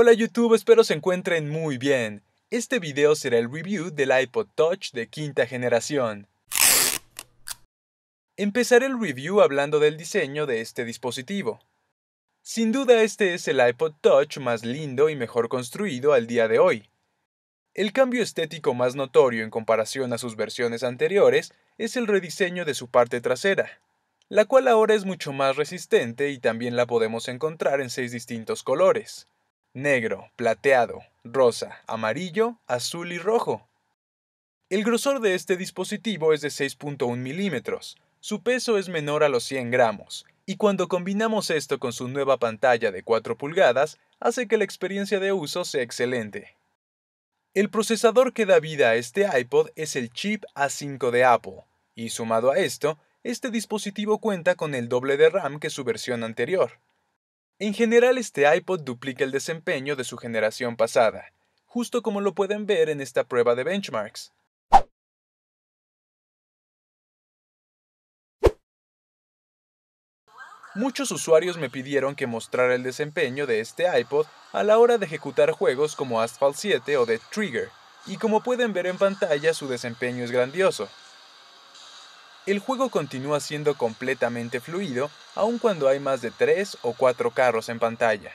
Hola YouTube, espero se encuentren muy bien. Este video será el review del iPod Touch de quinta generación. Empezaré el review hablando del diseño de este dispositivo. Sin duda este es el iPod Touch más lindo y mejor construido al día de hoy. El cambio estético más notorio en comparación a sus versiones anteriores es el rediseño de su parte trasera, la cual ahora es mucho más resistente y también la podemos encontrar en seis distintos colores negro, plateado, rosa, amarillo, azul y rojo. El grosor de este dispositivo es de 6.1 milímetros, su peso es menor a los 100 gramos, y cuando combinamos esto con su nueva pantalla de 4 pulgadas, hace que la experiencia de uso sea excelente. El procesador que da vida a este iPod es el chip A5 de Apple, y sumado a esto, este dispositivo cuenta con el doble de RAM que su versión anterior, en general este iPod duplica el desempeño de su generación pasada, justo como lo pueden ver en esta prueba de benchmarks. Muchos usuarios me pidieron que mostrara el desempeño de este iPod a la hora de ejecutar juegos como Asphalt 7 o The Trigger, y como pueden ver en pantalla su desempeño es grandioso el juego continúa siendo completamente fluido aun cuando hay más de 3 o 4 carros en pantalla.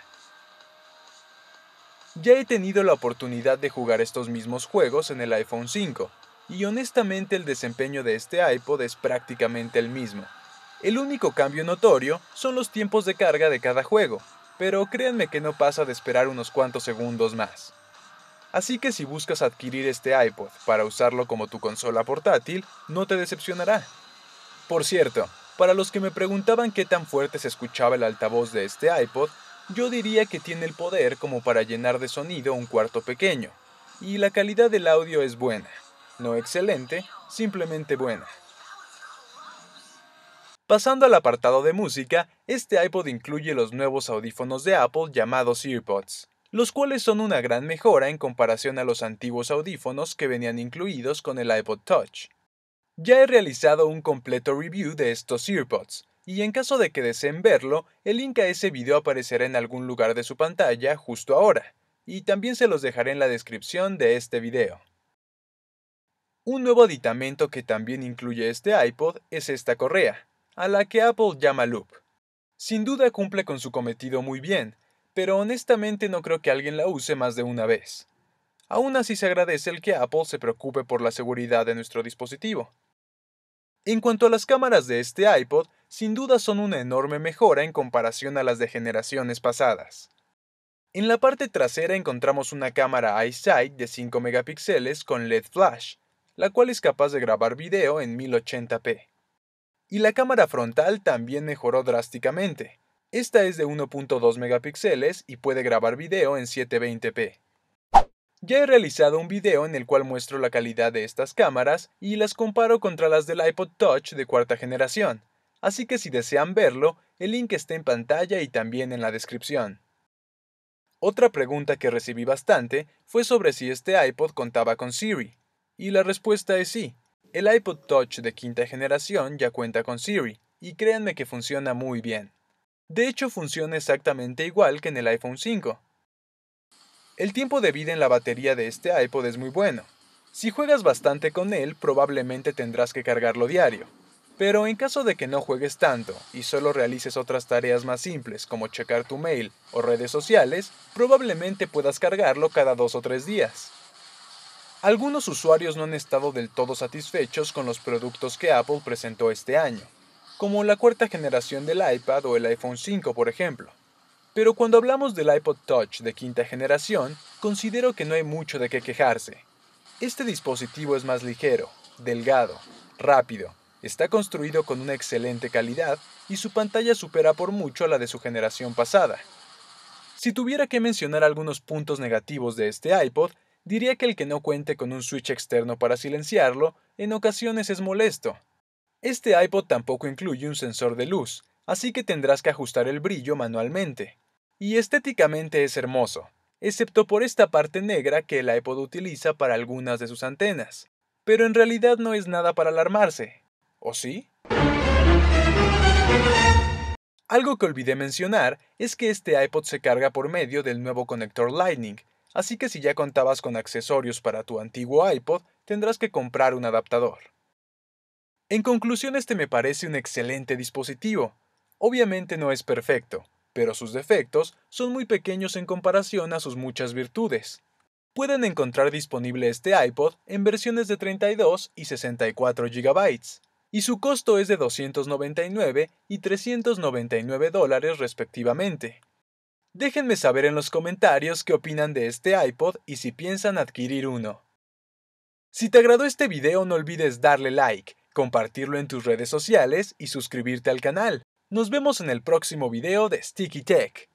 Ya he tenido la oportunidad de jugar estos mismos juegos en el iPhone 5, y honestamente el desempeño de este iPod es prácticamente el mismo. El único cambio notorio son los tiempos de carga de cada juego, pero créanme que no pasa de esperar unos cuantos segundos más. Así que si buscas adquirir este iPod para usarlo como tu consola portátil, no te decepcionará. Por cierto, para los que me preguntaban qué tan fuerte se escuchaba el altavoz de este iPod, yo diría que tiene el poder como para llenar de sonido un cuarto pequeño, y la calidad del audio es buena, no excelente, simplemente buena. Pasando al apartado de música, este iPod incluye los nuevos audífonos de Apple llamados EarPods, los cuales son una gran mejora en comparación a los antiguos audífonos que venían incluidos con el iPod Touch. Ya he realizado un completo review de estos earpods, y en caso de que deseen verlo, el link a ese video aparecerá en algún lugar de su pantalla justo ahora, y también se los dejaré en la descripción de este video. Un nuevo aditamento que también incluye este iPod es esta correa, a la que Apple llama loop. Sin duda cumple con su cometido muy bien, pero honestamente no creo que alguien la use más de una vez. Aún así se agradece el que Apple se preocupe por la seguridad de nuestro dispositivo, en cuanto a las cámaras de este iPod, sin duda son una enorme mejora en comparación a las de generaciones pasadas. En la parte trasera encontramos una cámara iSight de 5 megapíxeles con LED flash, la cual es capaz de grabar video en 1080p. Y la cámara frontal también mejoró drásticamente. Esta es de 1.2 megapíxeles y puede grabar video en 720p. Ya he realizado un video en el cual muestro la calidad de estas cámaras y las comparo contra las del iPod Touch de cuarta generación, así que si desean verlo, el link está en pantalla y también en la descripción. Otra pregunta que recibí bastante fue sobre si este iPod contaba con Siri, y la respuesta es sí. El iPod Touch de quinta generación ya cuenta con Siri, y créanme que funciona muy bien. De hecho, funciona exactamente igual que en el iPhone 5, el tiempo de vida en la batería de este iPod es muy bueno. Si juegas bastante con él, probablemente tendrás que cargarlo diario. Pero en caso de que no juegues tanto y solo realices otras tareas más simples como checar tu mail o redes sociales, probablemente puedas cargarlo cada dos o tres días. Algunos usuarios no han estado del todo satisfechos con los productos que Apple presentó este año, como la cuarta generación del iPad o el iPhone 5 por ejemplo. Pero cuando hablamos del iPod Touch de quinta generación, considero que no hay mucho de qué quejarse. Este dispositivo es más ligero, delgado, rápido, está construido con una excelente calidad y su pantalla supera por mucho a la de su generación pasada. Si tuviera que mencionar algunos puntos negativos de este iPod, diría que el que no cuente con un switch externo para silenciarlo en ocasiones es molesto. Este iPod tampoco incluye un sensor de luz, así que tendrás que ajustar el brillo manualmente y estéticamente es hermoso, excepto por esta parte negra que el iPod utiliza para algunas de sus antenas. Pero en realidad no es nada para alarmarse, ¿o sí? Algo que olvidé mencionar es que este iPod se carga por medio del nuevo conector Lightning, así que si ya contabas con accesorios para tu antiguo iPod, tendrás que comprar un adaptador. En conclusión, este me parece un excelente dispositivo. Obviamente no es perfecto, pero sus defectos son muy pequeños en comparación a sus muchas virtudes. Pueden encontrar disponible este iPod en versiones de 32 y 64 GB, y su costo es de 299 y 399 dólares respectivamente. Déjenme saber en los comentarios qué opinan de este iPod y si piensan adquirir uno. Si te agradó este video no olvides darle like, compartirlo en tus redes sociales y suscribirte al canal. Nos vemos en el próximo video de Sticky Tech.